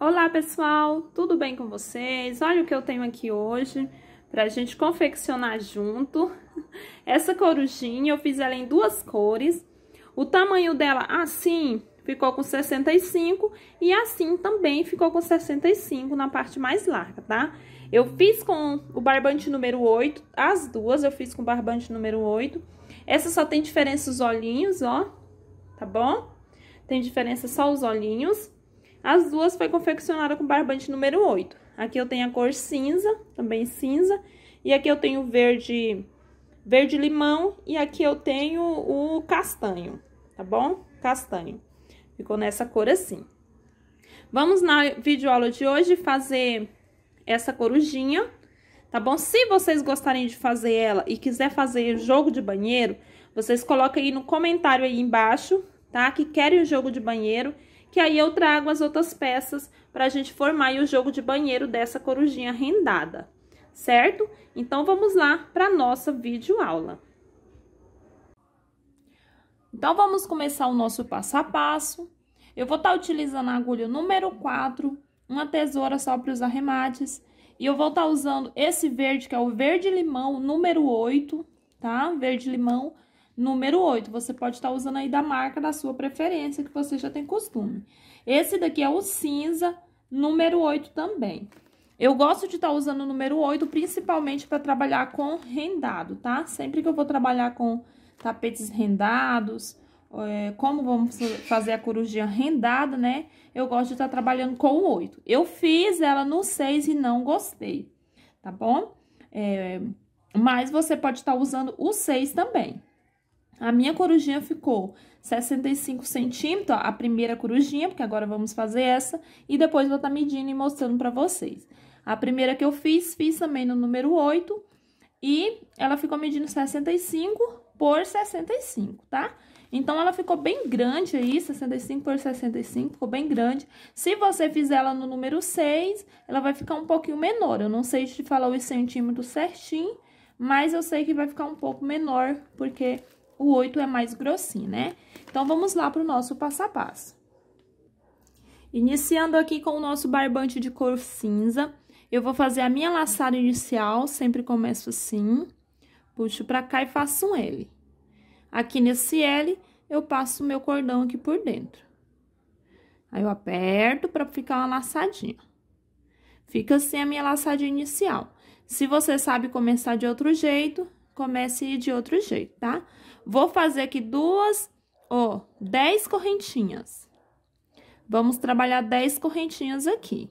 Olá pessoal, tudo bem com vocês? Olha o que eu tenho aqui hoje para a gente confeccionar junto. Essa corujinha eu fiz ela em duas cores. O tamanho dela assim ficou com 65 e assim também ficou com 65 na parte mais larga, tá? Eu fiz com o barbante número 8, as duas eu fiz com o barbante número 8. Essa só tem diferença os olhinhos, ó, tá bom? Tem diferença só os olhinhos. As duas foi confeccionada com barbante número 8. Aqui eu tenho a cor cinza, também cinza. E aqui eu tenho verde, verde limão e aqui eu tenho o castanho, tá bom? Castanho. Ficou nessa cor assim. Vamos na videoaula de hoje fazer essa corujinha, tá bom? Se vocês gostarem de fazer ela e quiser fazer jogo de banheiro, vocês coloquem aí no comentário aí embaixo, tá? Que querem o jogo de banheiro que aí eu trago as outras peças para a gente formar o jogo de banheiro dessa corujinha rendada, certo? Então, vamos lá para nossa videoaula. Então, vamos começar o nosso passo a passo. Eu vou estar tá utilizando a agulha número 4, uma tesoura só para os arremates, e eu vou estar tá usando esse verde, que é o verde-limão número 8, tá? Verde-limão Número 8, você pode estar usando aí da marca da sua preferência, que você já tem costume. Esse daqui é o cinza, número 8 também. Eu gosto de estar usando o número 8, principalmente para trabalhar com rendado, tá? Sempre que eu vou trabalhar com tapetes rendados, é, como vamos fazer a corujinha rendada, né? Eu gosto de estar trabalhando com o 8. Eu fiz ela no 6 e não gostei, tá bom? É, mas você pode estar usando o 6 também. A minha corujinha ficou 65 centímetros, ó, a primeira corujinha, porque agora vamos fazer essa, e depois vou estar tá medindo e mostrando pra vocês. A primeira que eu fiz, fiz também no número 8, e ela ficou medindo 65 por 65, tá? Então, ela ficou bem grande aí, 65 por 65, ficou bem grande. Se você fizer ela no número 6, ela vai ficar um pouquinho menor. Eu não sei te falar os centímetros certinho, mas eu sei que vai ficar um pouco menor, porque o 8 é mais grossinho, né? Então, vamos lá pro nosso passo a passo. Iniciando aqui com o nosso barbante de cor cinza, eu vou fazer a minha laçada inicial, sempre começo assim, puxo pra cá e faço um L. Aqui nesse L, eu passo o meu cordão aqui por dentro. Aí, eu aperto pra ficar uma laçadinha. Fica assim a minha laçada inicial. Se você sabe começar de outro jeito, comece de outro jeito, tá? Tá? Vou fazer aqui duas, ó, dez correntinhas. Vamos trabalhar dez correntinhas aqui.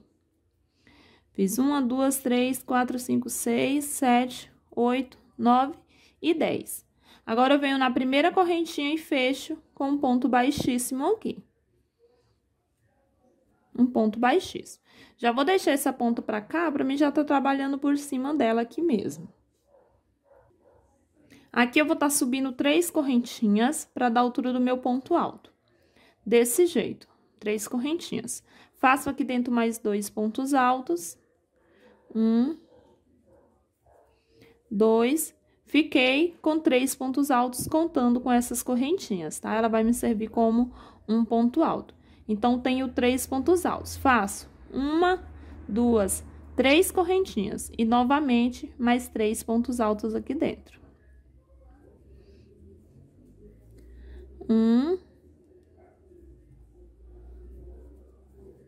Fiz uma, duas, três, quatro, cinco, seis, sete, oito, nove e dez. Agora, eu venho na primeira correntinha e fecho com um ponto baixíssimo aqui. Um ponto baixíssimo. Já vou deixar essa ponta pra cá, pra mim já tá trabalhando por cima dela aqui mesmo. Aqui eu vou estar tá subindo três correntinhas para dar altura do meu ponto alto. Desse jeito, três correntinhas. Faço aqui dentro mais dois pontos altos. Um, dois. Fiquei com três pontos altos contando com essas correntinhas, tá? Ela vai me servir como um ponto alto. Então, tenho três pontos altos. Faço uma, duas, três correntinhas e novamente mais três pontos altos aqui dentro. Um,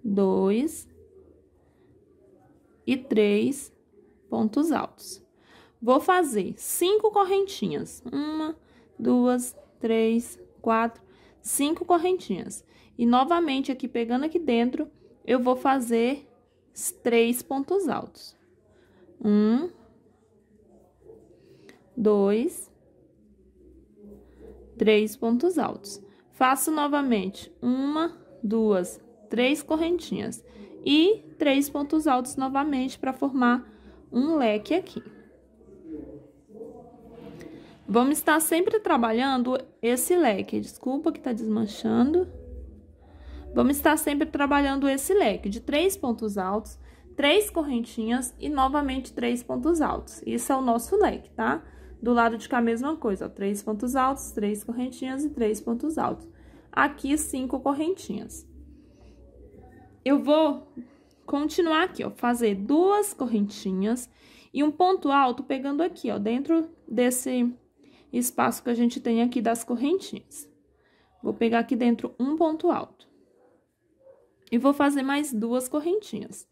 dois e três pontos altos. Vou fazer cinco correntinhas. Uma, duas, três, quatro, cinco correntinhas. E novamente, aqui pegando aqui dentro, eu vou fazer três pontos altos. Um, dois três pontos altos. Faço novamente uma, duas, três correntinhas e três pontos altos novamente para formar um leque aqui. Vamos estar sempre trabalhando esse leque. Desculpa que tá desmanchando. Vamos estar sempre trabalhando esse leque de três pontos altos, três correntinhas e novamente três pontos altos. Isso é o nosso leque, tá? Tá? Do lado de cá, a mesma coisa, ó, três pontos altos, três correntinhas e três pontos altos. Aqui, cinco correntinhas. Eu vou continuar aqui, ó, fazer duas correntinhas e um ponto alto pegando aqui, ó, dentro desse espaço que a gente tem aqui das correntinhas. Vou pegar aqui dentro um ponto alto. E vou fazer mais duas correntinhas.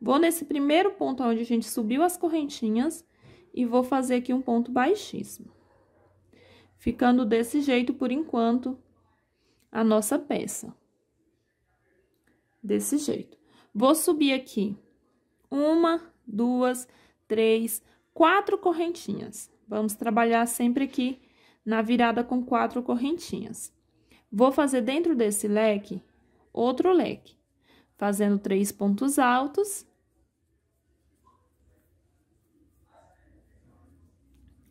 Vou nesse primeiro ponto onde a gente subiu as correntinhas e vou fazer aqui um ponto baixíssimo. Ficando desse jeito por enquanto a nossa peça. Desse jeito. Vou subir aqui uma, duas, três, quatro correntinhas. Vamos trabalhar sempre aqui na virada com quatro correntinhas. Vou fazer dentro desse leque outro leque, fazendo três pontos altos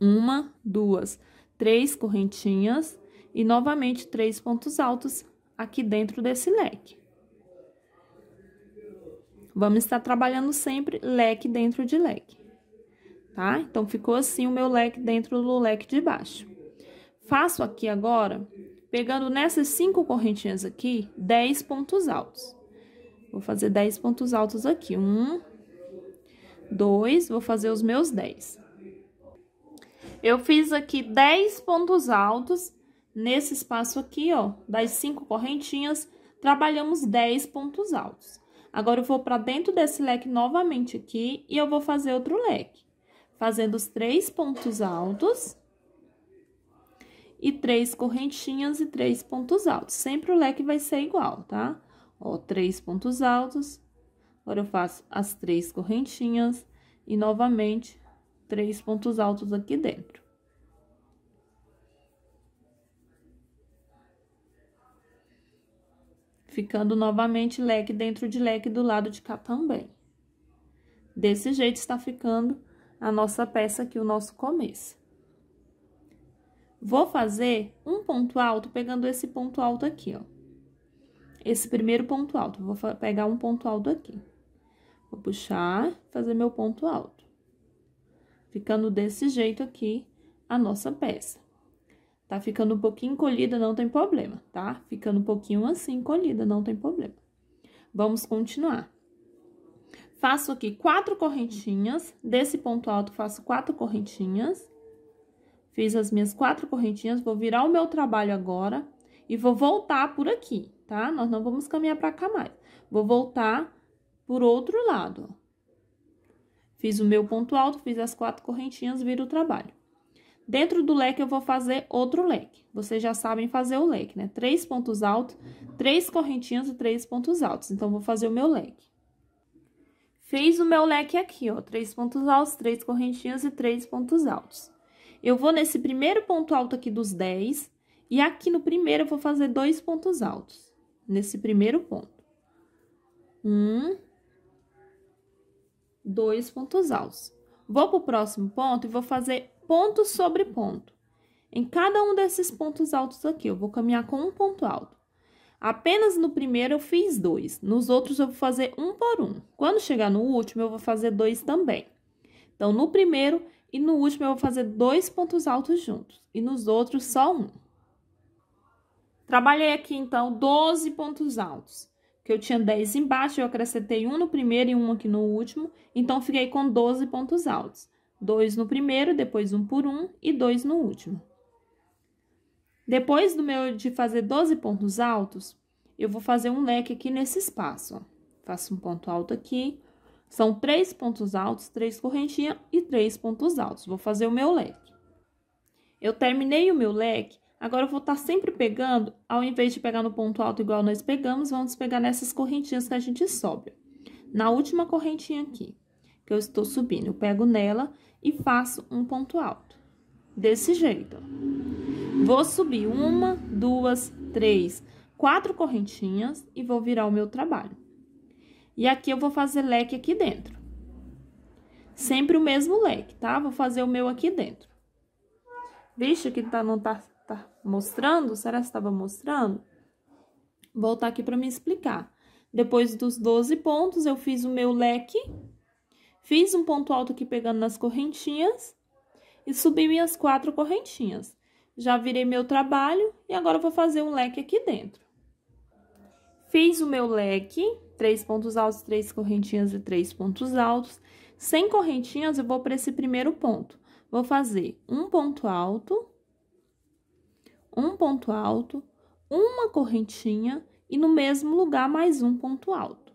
uma, duas, três correntinhas e novamente três pontos altos aqui dentro desse leque. Vamos estar trabalhando sempre leque dentro de leque, tá? Então, ficou assim o meu leque dentro do leque de baixo. Faço aqui agora, pegando nessas cinco correntinhas aqui, dez pontos altos. Vou fazer dez pontos altos aqui. Um, dois, vou fazer os meus dez. Eu fiz aqui 10 pontos altos nesse espaço aqui, ó, das cinco correntinhas, trabalhamos 10 pontos altos. Agora, eu vou para dentro desse leque novamente aqui e eu vou fazer outro leque. Fazendo os três pontos altos e três correntinhas e três pontos altos. Sempre o leque vai ser igual, tá? Ó, três pontos altos. Agora, eu faço as três correntinhas e novamente três pontos altos aqui dentro. Ficando novamente leque dentro de leque do lado de cá também. Desse jeito está ficando a nossa peça aqui, o nosso começo. Vou fazer um ponto alto pegando esse ponto alto aqui, ó. Esse primeiro ponto alto, vou pegar um ponto alto aqui. Vou puxar, fazer meu ponto alto. Ficando desse jeito aqui a nossa peça. Tá ficando um pouquinho encolhida, não tem problema, tá? Ficando um pouquinho assim encolhida, não tem problema. Vamos continuar. Faço aqui quatro correntinhas, desse ponto alto faço quatro correntinhas. Fiz as minhas quatro correntinhas, vou virar o meu trabalho agora e vou voltar por aqui, tá? Nós não vamos caminhar pra cá mais. Vou voltar por outro lado, Fiz o meu ponto alto, fiz as quatro correntinhas, viro o trabalho. Dentro do leque, eu vou fazer outro leque. Vocês já sabem fazer o leque, né? Três pontos altos, três correntinhas e três pontos altos. Então, vou fazer o meu leque. Fez o meu leque aqui, ó. Três pontos altos, três correntinhas e três pontos altos. Eu vou nesse primeiro ponto alto aqui dos dez e aqui no primeiro eu vou fazer dois pontos altos. Nesse primeiro ponto. Um, dois pontos altos. Vou para o próximo ponto e vou fazer ponto sobre ponto. Em cada um desses pontos altos aqui, eu vou caminhar com um ponto alto. Apenas no primeiro eu fiz dois, nos outros eu vou fazer um por um. Quando chegar no último, eu vou fazer dois também. Então, no primeiro e no último, eu vou fazer dois pontos altos juntos, e nos outros, só um. Trabalhei aqui, então, 12 pontos altos que eu tinha 10 embaixo, eu acrescentei um no primeiro e um aqui no último, então fiquei com 12 pontos altos. Dois no primeiro, depois um por um e dois no último. Depois do meu de fazer 12 pontos altos, eu vou fazer um leque aqui nesse espaço, ó. Faço um ponto alto aqui, são três pontos altos, três correntinhas e três pontos altos. Vou fazer o meu leque. Eu terminei o meu leque, Agora eu vou estar tá sempre pegando, ao invés de pegar no ponto alto igual nós pegamos, vamos pegar nessas correntinhas que a gente sobe. Na última correntinha aqui, que eu estou subindo, eu pego nela e faço um ponto alto. Desse jeito, ó. Vou subir uma, duas, três, quatro correntinhas e vou virar o meu trabalho. E aqui eu vou fazer leque aqui dentro. Sempre o mesmo leque, tá? Vou fazer o meu aqui dentro. Vixe, que tá, não tá mostrando? Será que estava mostrando? voltar aqui para me explicar. Depois dos 12 pontos, eu fiz o meu leque, fiz um ponto alto aqui pegando nas correntinhas e subi minhas quatro correntinhas. Já virei meu trabalho e agora vou fazer um leque aqui dentro. Fiz o meu leque, três pontos altos, três correntinhas e três pontos altos. Sem correntinhas, eu vou para esse primeiro ponto. Vou fazer um ponto alto, um ponto alto, uma correntinha e no mesmo lugar mais um ponto alto.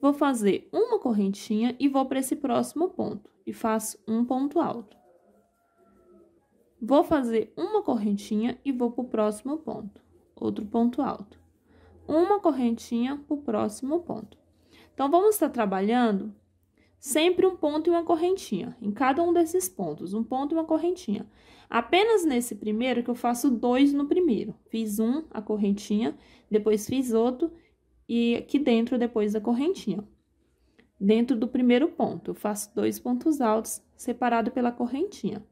Vou fazer uma correntinha e vou para esse próximo ponto e faço um ponto alto. Vou fazer uma correntinha e vou para o próximo ponto, outro ponto alto. Uma correntinha para o próximo ponto. Então, vamos estar trabalhando sempre um ponto e uma correntinha em cada um desses pontos, um ponto e uma correntinha. Apenas nesse primeiro que eu faço dois no primeiro. Fiz um, a correntinha, depois fiz outro e aqui dentro depois da correntinha. Dentro do primeiro ponto, eu faço dois pontos altos separado pela correntinha.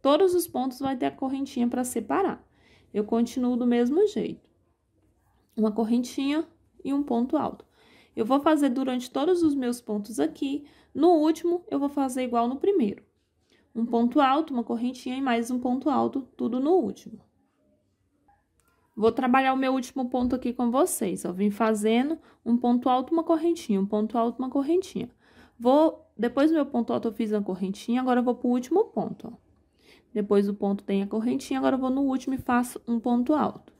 Todos os pontos vai ter a correntinha para separar. Eu continuo do mesmo jeito. Uma correntinha e um ponto alto. Eu vou fazer durante todos os meus pontos aqui. No último, eu vou fazer igual no primeiro um ponto alto, uma correntinha e mais um ponto alto, tudo no último. Vou trabalhar o meu último ponto aqui com vocês, ó, vim fazendo um ponto alto, uma correntinha, um ponto alto, uma correntinha. Vou, depois do meu ponto alto eu fiz uma correntinha, agora eu vou pro último ponto, ó. Depois do ponto tem a correntinha, agora eu vou no último e faço um ponto alto.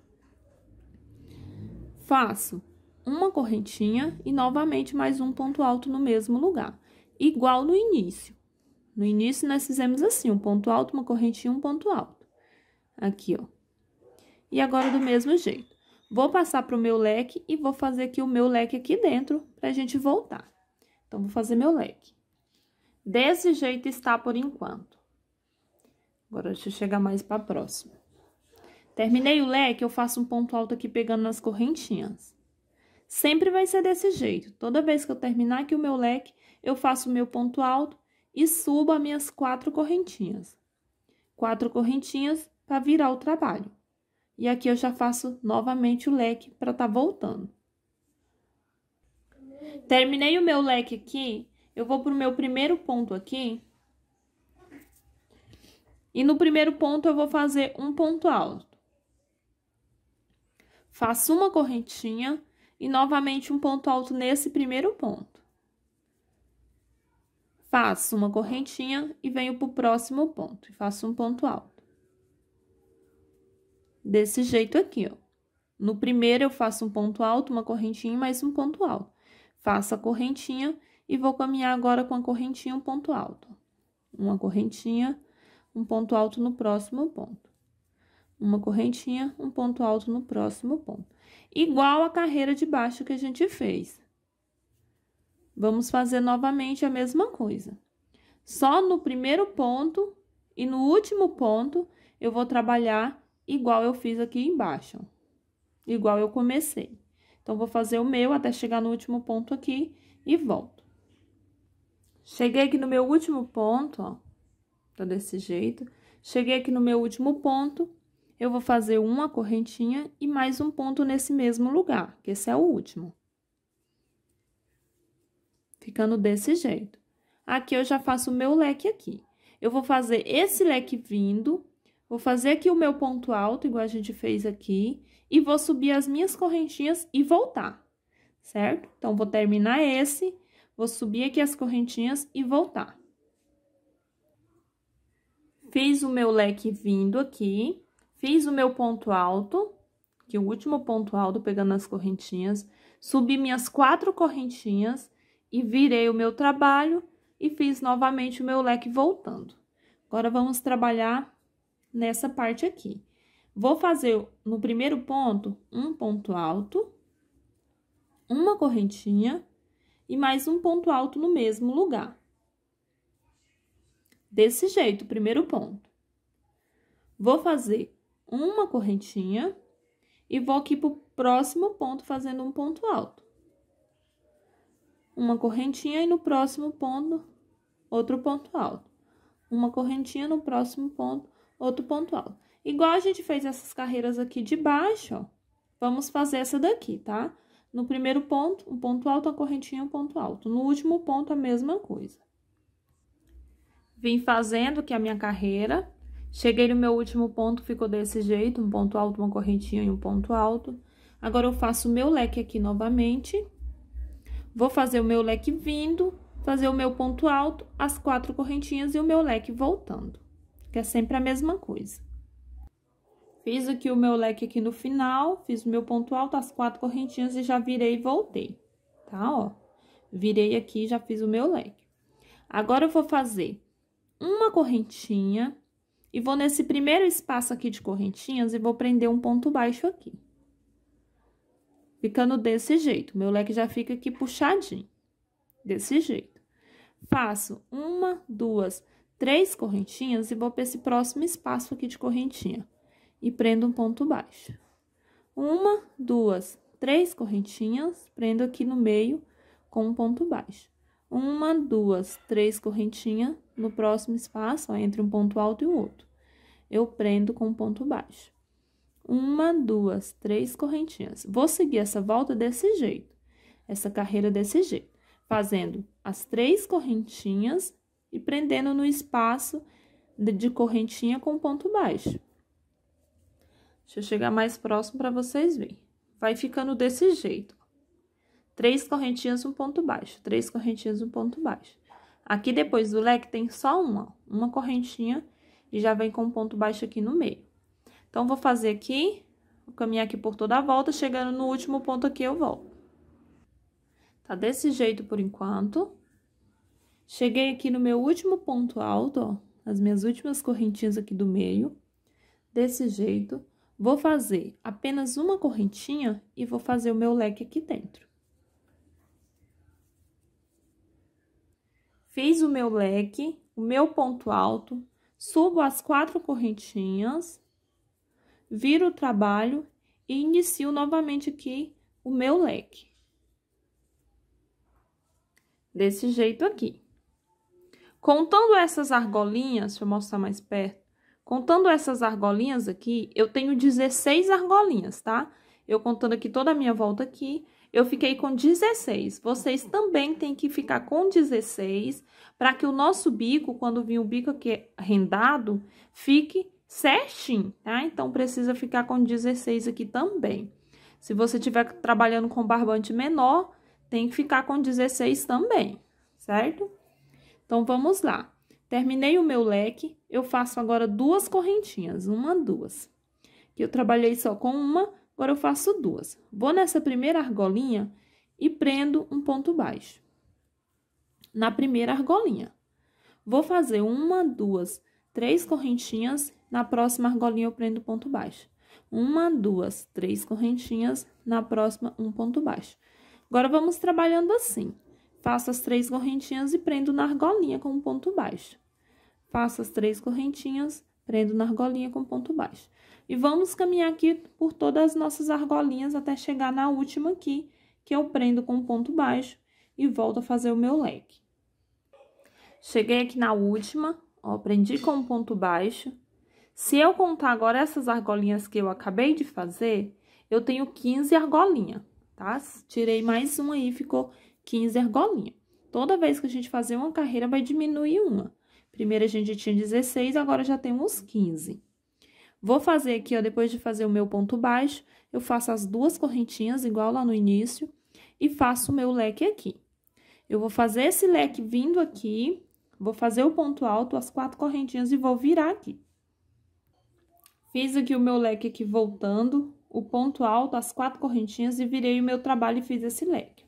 Faço uma correntinha e novamente mais um ponto alto no mesmo lugar, igual no início. No início, nós fizemos assim, um ponto alto, uma correntinha, um ponto alto. Aqui, ó. E agora, do mesmo jeito. Vou passar pro meu leque e vou fazer aqui o meu leque aqui dentro, pra gente voltar. Então, vou fazer meu leque. Desse jeito está por enquanto. Agora, deixa eu chegar mais pra próxima. Terminei o leque, eu faço um ponto alto aqui pegando nas correntinhas. Sempre vai ser desse jeito. Toda vez que eu terminar aqui o meu leque, eu faço o meu ponto alto e subo as minhas quatro correntinhas. Quatro correntinhas para virar o trabalho. E aqui eu já faço novamente o leque para tá voltando. Terminei o meu leque aqui, eu vou pro meu primeiro ponto aqui. E no primeiro ponto eu vou fazer um ponto alto. Faço uma correntinha e novamente um ponto alto nesse primeiro ponto faço uma correntinha e venho para o próximo ponto, e faço um ponto alto. Desse jeito aqui, ó. No primeiro, eu faço um ponto alto, uma correntinha e mais um ponto alto. Faço a correntinha e vou caminhar agora com a correntinha um ponto alto. Uma correntinha, um ponto alto no próximo ponto. Uma correntinha, um ponto alto no próximo ponto. Igual a carreira de baixo que a gente fez. Vamos fazer novamente a mesma coisa. Só no primeiro ponto e no último ponto eu vou trabalhar igual eu fiz aqui embaixo, igual eu comecei. Então, vou fazer o meu até chegar no último ponto aqui e volto. Cheguei aqui no meu último ponto, ó, tá desse jeito. Cheguei aqui no meu último ponto, eu vou fazer uma correntinha e mais um ponto nesse mesmo lugar, que esse é o último ficando desse jeito. Aqui eu já faço o meu leque aqui. Eu vou fazer esse leque vindo, vou fazer aqui o meu ponto alto, igual a gente fez aqui, e vou subir as minhas correntinhas e voltar, certo? Então, vou terminar esse, vou subir aqui as correntinhas e voltar. Fiz o meu leque vindo aqui, fiz o meu ponto alto, que é o último ponto alto, pegando as correntinhas, subi minhas quatro correntinhas, e virei o meu trabalho e fiz novamente o meu leque voltando. Agora, vamos trabalhar nessa parte aqui. Vou fazer no primeiro ponto um ponto alto, uma correntinha e mais um ponto alto no mesmo lugar. Desse jeito, primeiro ponto. Vou fazer uma correntinha e vou aqui pro próximo ponto fazendo um ponto alto uma correntinha e no próximo ponto outro ponto alto. Uma correntinha no próximo ponto, outro ponto alto. Igual a gente fez essas carreiras aqui de baixo, ó, vamos fazer essa daqui, tá? No primeiro ponto, um ponto alto, a correntinha, um ponto alto. No último ponto, a mesma coisa. Vim fazendo aqui a minha carreira. Cheguei no meu último ponto, ficou desse jeito, um ponto alto, uma correntinha e um ponto alto. Agora, eu faço o meu leque aqui novamente. Vou fazer o meu leque vindo, fazer o meu ponto alto, as quatro correntinhas e o meu leque voltando, que é sempre a mesma coisa. Fiz aqui o meu leque aqui no final, fiz o meu ponto alto, as quatro correntinhas e já virei e voltei, tá? Ó, virei aqui já fiz o meu leque. Agora, eu vou fazer uma correntinha e vou nesse primeiro espaço aqui de correntinhas e vou prender um ponto baixo aqui ficando desse jeito. Meu leque já fica aqui puxadinho, desse jeito. Faço uma, duas, três correntinhas e vou para esse próximo espaço aqui de correntinha. E prendo um ponto baixo. Uma, duas, três correntinhas, prendo aqui no meio com um ponto baixo. Uma, duas, três correntinhas, no próximo espaço, ó, entre um ponto alto e o outro. Eu prendo com um ponto baixo. Uma, duas, três correntinhas. Vou seguir essa volta desse jeito, essa carreira desse jeito, fazendo as três correntinhas e prendendo no espaço de correntinha com ponto baixo. Deixa eu chegar mais próximo para vocês verem. Vai ficando desse jeito. Três correntinhas, um ponto baixo. Três correntinhas, um ponto baixo. Aqui, depois do leque, tem só uma. Uma correntinha e já vem com um ponto baixo aqui no meio. Então, vou fazer aqui, vou caminhar aqui por toda a volta, chegando no último ponto aqui, eu volto. Tá desse jeito por enquanto. Cheguei aqui no meu último ponto alto, ó, as minhas últimas correntinhas aqui do meio, desse jeito. Vou fazer apenas uma correntinha e vou fazer o meu leque aqui dentro. Fiz o meu leque, o meu ponto alto, subo as quatro correntinhas viro o trabalho e inicio novamente aqui o meu leque. Desse jeito aqui. Contando essas argolinhas, deixa eu mostrar mais perto. Contando essas argolinhas aqui, eu tenho 16 argolinhas, tá? Eu contando aqui toda a minha volta aqui, eu fiquei com 16. Vocês também têm que ficar com 16 para que o nosso bico, quando vir o bico aqui rendado, fique certinho, tá? Então, precisa ficar com 16 aqui também. Se você estiver trabalhando com barbante menor, tem que ficar com 16 também, certo? Então, vamos lá. Terminei o meu leque, eu faço agora duas correntinhas, uma, duas. Que eu trabalhei só com uma, agora eu faço duas. Vou nessa primeira argolinha e prendo um ponto baixo. Na primeira argolinha. Vou fazer uma, duas, três correntinhas na próxima argolinha eu prendo ponto baixo. Uma, duas, três correntinhas, na próxima um ponto baixo. Agora, vamos trabalhando assim. Faço as três correntinhas e prendo na argolinha com um ponto baixo. Faço as três correntinhas, prendo na argolinha com ponto baixo. E vamos caminhar aqui por todas as nossas argolinhas até chegar na última aqui, que eu prendo com ponto baixo e volto a fazer o meu leque. Cheguei aqui na última, ó, prendi com ponto baixo, se eu contar agora essas argolinhas que eu acabei de fazer, eu tenho 15 argolinhas, tá? Tirei mais uma aí, ficou 15 argolinhas. Toda vez que a gente fazer uma carreira, vai diminuir uma. Primeiro a gente tinha 16, agora já temos 15. Vou fazer aqui, ó, depois de fazer o meu ponto baixo, eu faço as duas correntinhas, igual lá no início, e faço o meu leque aqui. Eu vou fazer esse leque vindo aqui, vou fazer o ponto alto, as quatro correntinhas e vou virar aqui. Fiz aqui o meu leque aqui voltando, o ponto alto, as quatro correntinhas, e virei o meu trabalho e fiz esse leque.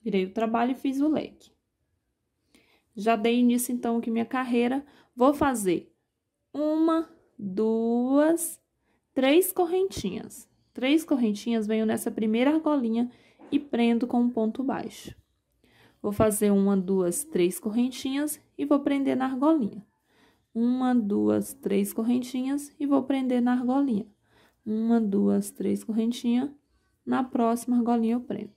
Virei o trabalho e fiz o leque. Já dei início, então, aqui minha carreira. Vou fazer uma, duas, três correntinhas. Três correntinhas, venho nessa primeira argolinha e prendo com um ponto baixo. Vou fazer uma, duas, três correntinhas e vou prender na argolinha uma, duas, três correntinhas e vou prender na argolinha. Uma, duas, três correntinhas, na próxima argolinha eu prendo.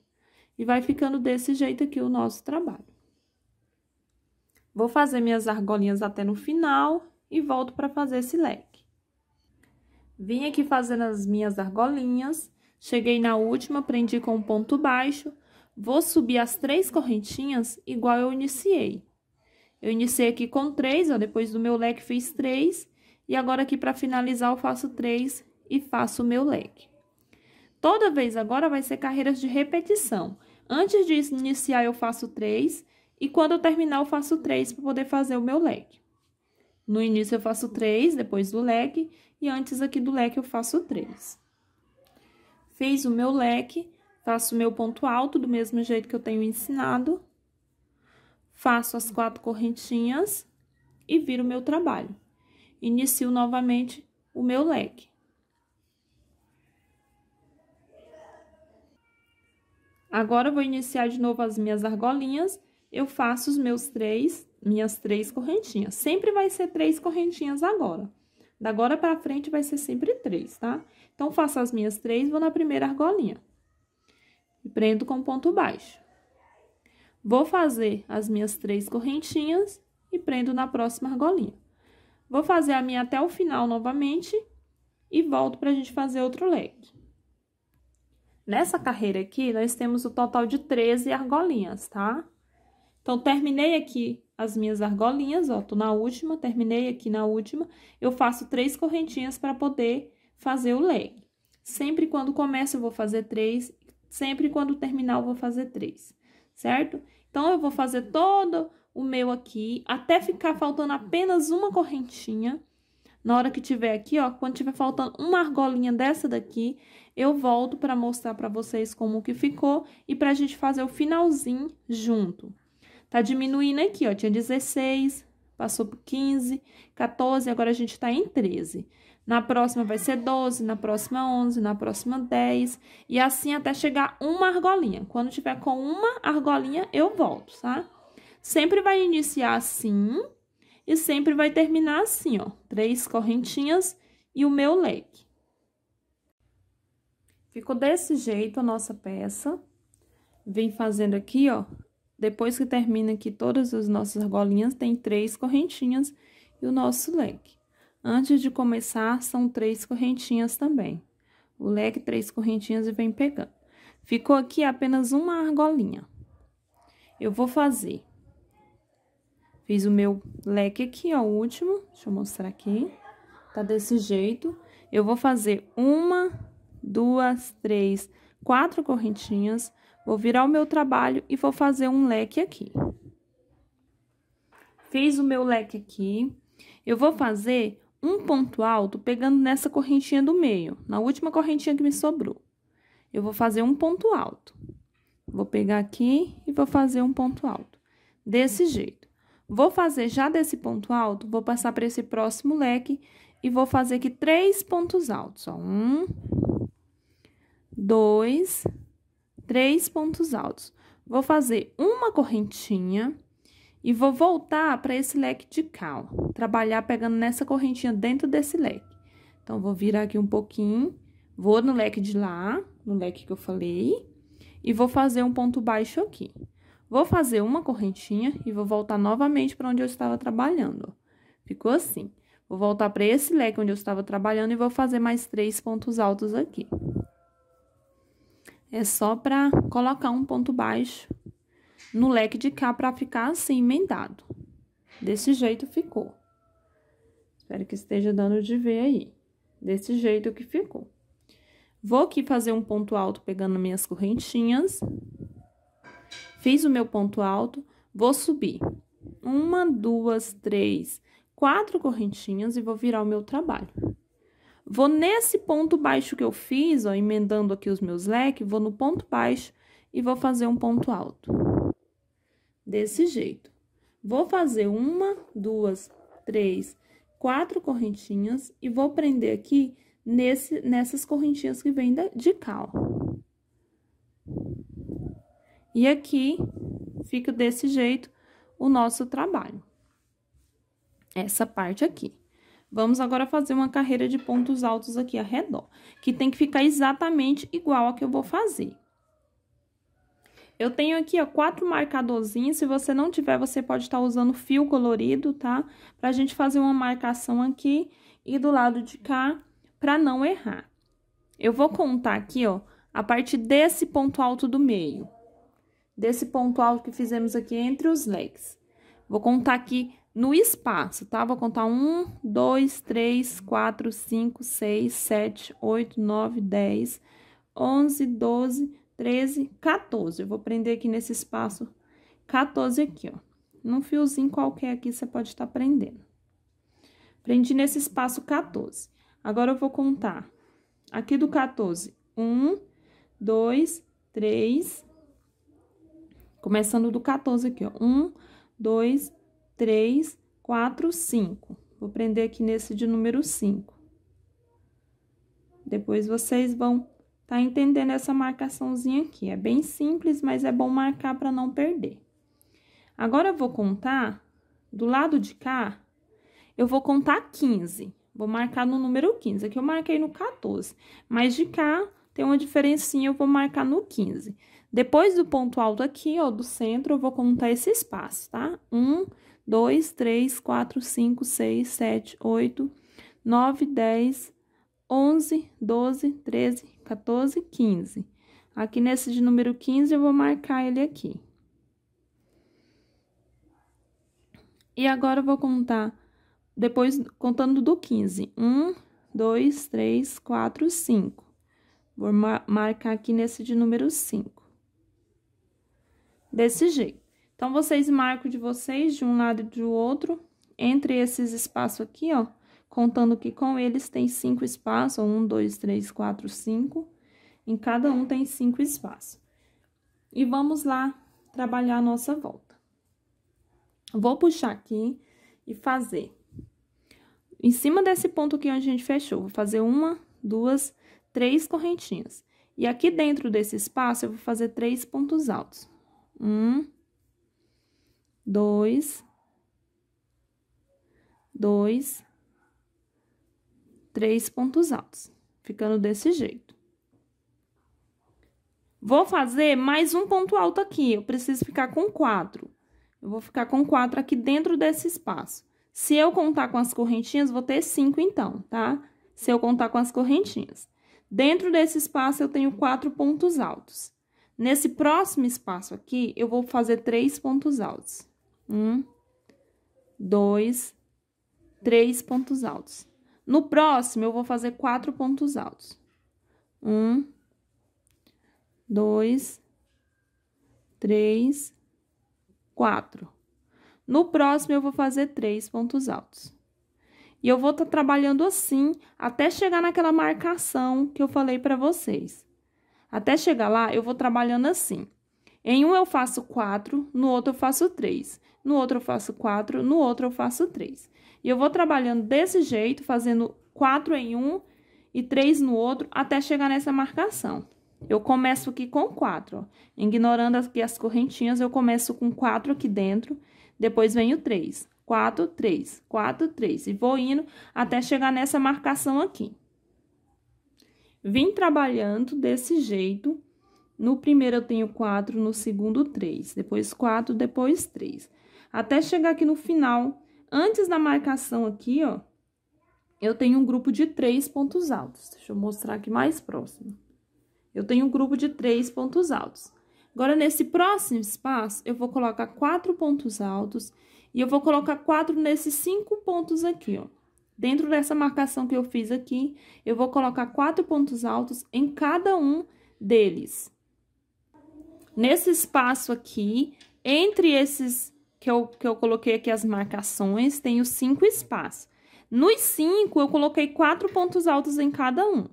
E vai ficando desse jeito aqui o nosso trabalho. Vou fazer minhas argolinhas até no final e volto para fazer esse leque. Vim aqui fazendo as minhas argolinhas, cheguei na última, prendi com um ponto baixo, vou subir as três correntinhas igual eu iniciei. Eu iniciei aqui com três, ó, depois do meu leque fiz três. E agora aqui para finalizar eu faço três e faço o meu leque. Toda vez agora vai ser carreiras de repetição. Antes de iniciar eu faço três e quando eu terminar eu faço três para poder fazer o meu leque. No início eu faço três, depois do leque e antes aqui do leque eu faço três. Fiz o meu leque, faço o meu ponto alto do mesmo jeito que eu tenho ensinado faço as quatro correntinhas e viro o meu trabalho. Inicio novamente o meu leque. Agora, vou iniciar de novo as minhas argolinhas, eu faço os meus três, minhas três correntinhas. Sempre vai ser três correntinhas agora. Da agora pra frente, vai ser sempre três, tá? Então, faço as minhas três, vou na primeira argolinha. E prendo com ponto baixo. Vou fazer as minhas três correntinhas e prendo na próxima argolinha. Vou fazer a minha até o final novamente e volto para a gente fazer outro leg. Nessa carreira aqui, nós temos o total de 13 argolinhas, tá? Então, terminei aqui as minhas argolinhas, ó, tô na última, terminei aqui na última, eu faço três correntinhas para poder fazer o leg. Sempre quando começo, eu vou fazer três, sempre quando terminar, eu vou fazer três, certo? Então, eu vou fazer todo o meu aqui, até ficar faltando apenas uma correntinha. Na hora que tiver aqui, ó, quando tiver faltando uma argolinha dessa daqui, eu volto para mostrar para vocês como que ficou e para a gente fazer o finalzinho junto. Tá diminuindo aqui, ó, tinha 16, passou por 15, 14, agora a gente tá em 13. 13 na próxima vai ser 12, na próxima 11, na próxima 10, e assim até chegar uma argolinha. Quando tiver com uma argolinha, eu volto, tá? Sempre vai iniciar assim e sempre vai terminar assim, ó. Três correntinhas e o meu leque. Ficou desse jeito a nossa peça. Vem fazendo aqui, ó. Depois que termina aqui todas as nossas argolinhas, tem três correntinhas e o nosso leque. Antes de começar, são três correntinhas também. O leque, três correntinhas e vem pegando. Ficou aqui apenas uma argolinha. Eu vou fazer. Fiz o meu leque aqui, ó, o último. Deixa eu mostrar aqui. Tá desse jeito. Eu vou fazer uma, duas, três, quatro correntinhas. Vou virar o meu trabalho e vou fazer um leque aqui. Fiz o meu leque aqui. Eu vou fazer um ponto alto pegando nessa correntinha do meio, na última correntinha que me sobrou. Eu vou fazer um ponto alto. Vou pegar aqui e vou fazer um ponto alto. Desse jeito. Vou fazer já desse ponto alto, vou passar para esse próximo leque e vou fazer aqui três pontos altos. Ó. Um, dois, três pontos altos. Vou fazer uma correntinha e vou voltar para esse leque de cal, trabalhar pegando nessa correntinha dentro desse leque. Então, vou virar aqui um pouquinho, vou no leque de lá, no leque que eu falei, e vou fazer um ponto baixo aqui. Vou fazer uma correntinha e vou voltar novamente para onde eu estava trabalhando. Ficou assim. Vou voltar para esse leque onde eu estava trabalhando e vou fazer mais três pontos altos aqui. É só para colocar um ponto baixo no leque de cá para ficar assim, emendado. Desse jeito ficou. Espero que esteja dando de ver aí. Desse jeito que ficou. Vou aqui fazer um ponto alto pegando minhas correntinhas. Fiz o meu ponto alto, vou subir. Uma, duas, três, quatro correntinhas e vou virar o meu trabalho. Vou nesse ponto baixo que eu fiz, ó, emendando aqui os meus leques, vou no ponto baixo e vou fazer um ponto alto desse jeito. Vou fazer uma, duas, três, quatro correntinhas e vou prender aqui nesse, nessas correntinhas que vem de cal. E aqui fica desse jeito o nosso trabalho. Essa parte aqui. Vamos agora fazer uma carreira de pontos altos aqui ao redor, que tem que ficar exatamente igual a que eu vou fazer. Eu tenho aqui, ó, quatro marcadorzinhos. Se você não tiver, você pode estar tá usando fio colorido, tá? Pra gente fazer uma marcação aqui e do lado de cá, pra não errar. Eu vou contar aqui, ó, a partir desse ponto alto do meio. Desse ponto alto que fizemos aqui entre os legs. Vou contar aqui no espaço, tá? Vou contar um, dois, três, quatro, cinco, seis, sete, oito, nove, dez, onze, doze... 13, 14. Eu vou prender aqui nesse espaço 14 aqui, ó. Num fiozinho qualquer aqui, você pode estar tá prendendo. Prendi nesse espaço 14. Agora, eu vou contar aqui do 14. 1, 2, 3, começando do 14 aqui, ó. 1, 2, 3, 4, 5. Vou prender aqui nesse de número 5. Depois, vocês vão Tá entendendo essa marcaçãozinha aqui? É bem simples, mas é bom marcar para não perder. Agora, eu vou contar do lado de cá, eu vou contar 15. Vou marcar no número 15, aqui eu marquei no 14. Mas de cá, tem uma diferencinha, eu vou marcar no 15. Depois do ponto alto aqui, ó, do centro, eu vou contar esse espaço, tá? 1, 2, 3, 4, 5, 6, 7, 8, 9, 10, 11, 12, 13, 14, 15. Aqui nesse de número 15, eu vou marcar ele aqui. E agora, eu vou contar, depois, contando do 15. 1, 2, 3, 4, 5. Vou marcar aqui nesse de número 5. Desse jeito. Então, vocês marcam de vocês, de um lado e do outro, entre esses espaços aqui, ó contando que com eles tem cinco espaços, um, dois, três, quatro, cinco, em cada um tem cinco espaços. E vamos lá trabalhar a nossa volta. Vou puxar aqui e fazer. Em cima desse ponto que a gente fechou, vou fazer uma, duas, três correntinhas. E aqui dentro desse espaço, eu vou fazer três pontos altos. Um, dois, dois, três pontos altos, ficando desse jeito. Vou fazer mais um ponto alto aqui, eu preciso ficar com quatro. Eu vou ficar com quatro aqui dentro desse espaço. Se eu contar com as correntinhas, vou ter cinco então, tá? Se eu contar com as correntinhas. Dentro desse espaço, eu tenho quatro pontos altos. Nesse próximo espaço aqui, eu vou fazer três pontos altos. Um, dois, três pontos altos. No próximo, eu vou fazer quatro pontos altos. Um, dois, três, quatro. No próximo, eu vou fazer três pontos altos. E eu vou estar tá trabalhando assim até chegar naquela marcação que eu falei para vocês. Até chegar lá, eu vou trabalhando assim. Em um eu faço quatro, no outro eu faço três no outro eu faço 4, no outro eu faço 3. E eu vou trabalhando desse jeito, fazendo 4 em um e 3 no outro, até chegar nessa marcação. Eu começo aqui com 4, Ignorando aqui as correntinhas, eu começo com 4 aqui dentro, depois venho 3. 4, 3, 4, 3, e vou indo até chegar nessa marcação aqui. Vim trabalhando desse jeito. No primeiro eu tenho 4, no segundo 3, depois 4, depois 3 até chegar aqui no final. Antes da marcação aqui, ó, eu tenho um grupo de três pontos altos. Deixa eu mostrar aqui mais próximo. Eu tenho um grupo de três pontos altos. Agora, nesse próximo espaço, eu vou colocar quatro pontos altos e eu vou colocar quatro nesses cinco pontos aqui, ó. Dentro dessa marcação que eu fiz aqui, eu vou colocar quatro pontos altos em cada um deles. Nesse espaço aqui, entre esses que eu, que eu coloquei aqui as marcações, tenho cinco espaços. Nos cinco, eu coloquei quatro pontos altos em cada um.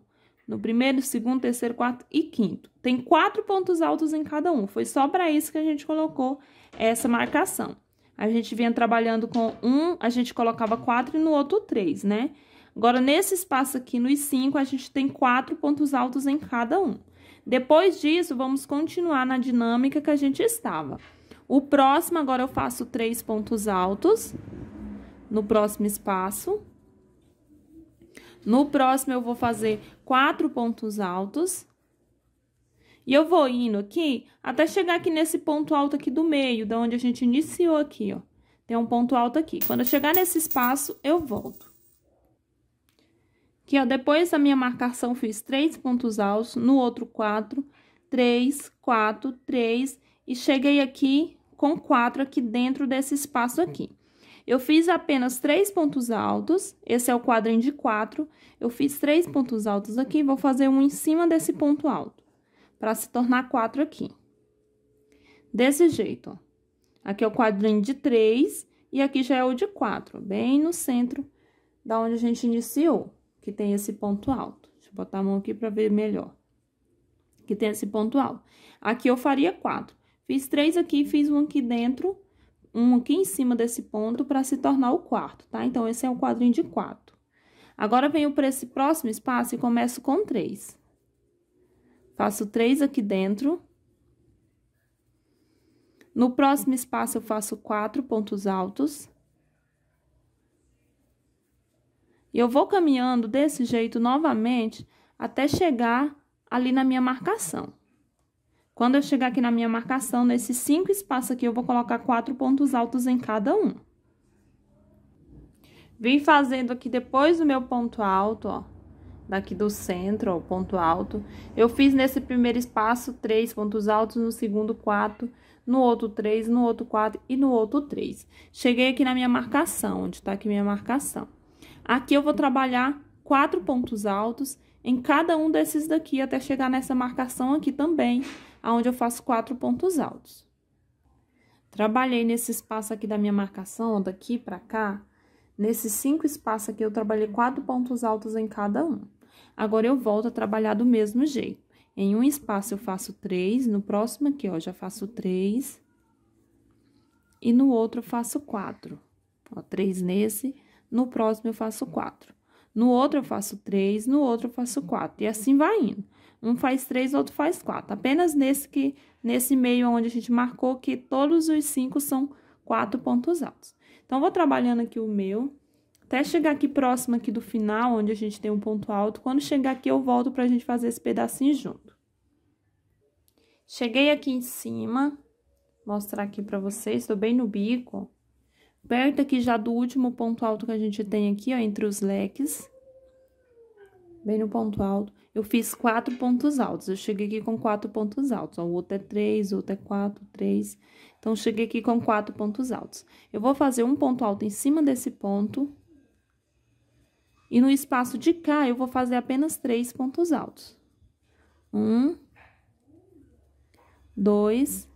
No primeiro, segundo, terceiro, quarto e quinto. Tem quatro pontos altos em cada um. Foi só para isso que a gente colocou essa marcação. A gente vinha trabalhando com um, a gente colocava quatro e no outro três, né? Agora, nesse espaço aqui, nos cinco, a gente tem quatro pontos altos em cada um. Depois disso, vamos continuar na dinâmica que a gente estava. O próximo, agora eu faço três pontos altos no próximo espaço. No próximo, eu vou fazer quatro pontos altos. E eu vou indo aqui até chegar aqui nesse ponto alto aqui do meio, da onde a gente iniciou aqui, ó. Tem um ponto alto aqui. Quando eu chegar nesse espaço, eu volto. Aqui, ó, depois da minha marcação, fiz três pontos altos, no outro quatro, três, quatro, três e cheguei aqui com quatro aqui dentro desse espaço aqui. Eu fiz apenas três pontos altos, esse é o quadrinho de quatro, eu fiz três pontos altos aqui, vou fazer um em cima desse ponto alto, para se tornar quatro aqui. Desse jeito, ó. Aqui é o quadrinho de três e aqui já é o de quatro, bem no centro da onde a gente iniciou, que tem esse ponto alto. Deixa eu botar a mão aqui para ver melhor. Que tem esse ponto alto. Aqui eu faria quatro. Fiz três aqui, fiz um aqui dentro, um aqui em cima desse ponto para se tornar o quarto, tá? Então, esse é um quadrinho de quatro. Agora, venho para esse próximo espaço e começo com três. Faço três aqui dentro. No próximo espaço, eu faço quatro pontos altos. E eu vou caminhando desse jeito novamente até chegar ali na minha marcação. Quando eu chegar aqui na minha marcação, nesses cinco espaços aqui, eu vou colocar quatro pontos altos em cada um. Vim fazendo aqui depois do meu ponto alto, ó, daqui do centro, ó, ponto alto. Eu fiz nesse primeiro espaço três pontos altos, no segundo quatro, no outro três, no outro quatro e no outro três. Cheguei aqui na minha marcação, onde tá aqui minha marcação. Aqui eu vou trabalhar quatro pontos altos em cada um desses daqui, até chegar nessa marcação aqui também. Aonde eu faço quatro pontos altos. Trabalhei nesse espaço aqui da minha marcação, daqui para cá, nesses cinco espaços aqui eu trabalhei quatro pontos altos em cada um. Agora, eu volto a trabalhar do mesmo jeito. Em um espaço eu faço três, no próximo aqui, ó, já faço três. E no outro eu faço quatro. Ó, três nesse, no próximo eu faço quatro. No outro eu faço três, no outro eu faço quatro. E assim vai indo. Um faz três, outro faz quatro. Apenas nesse, que, nesse meio onde a gente marcou que todos os cinco são quatro pontos altos. Então, vou trabalhando aqui o meu, até chegar aqui próximo aqui do final, onde a gente tem um ponto alto. Quando chegar aqui, eu volto pra gente fazer esse pedacinho junto. Cheguei aqui em cima, mostrar aqui pra vocês, tô bem no bico. Perto aqui já do último ponto alto que a gente tem aqui, ó, entre os leques bem no ponto alto. Eu fiz quatro pontos altos, eu cheguei aqui com quatro pontos altos, ó, o outro é três, o outro é quatro, três. Então, cheguei aqui com quatro pontos altos. Eu vou fazer um ponto alto em cima desse ponto. E no espaço de cá, eu vou fazer apenas três pontos altos. Um, dois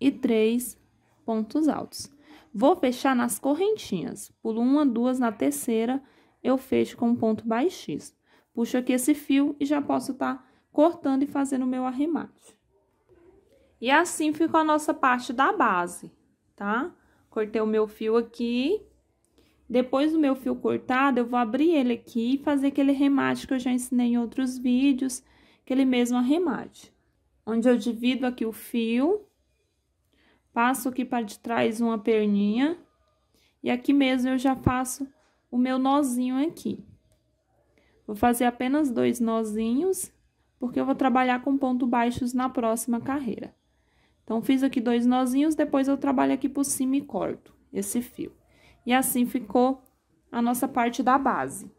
e três pontos altos. Vou fechar nas correntinhas. Pulo uma, duas, na terceira, eu fecho com um ponto baixíssimo. Puxo aqui esse fio e já posso estar tá cortando e fazendo o meu arremate. E assim ficou a nossa parte da base, tá? Cortei o meu fio aqui. Depois do meu fio cortado, eu vou abrir ele aqui e fazer aquele remate que eu já ensinei em outros vídeos, aquele mesmo arremate. Onde eu divido aqui o fio, passo aqui para de trás uma perninha, e aqui mesmo eu já faço o meu nozinho aqui. Vou fazer apenas dois nozinhos, porque eu vou trabalhar com ponto baixos na próxima carreira. Então, fiz aqui dois nozinhos, depois eu trabalho aqui por cima e corto esse fio. E assim ficou a nossa parte da base.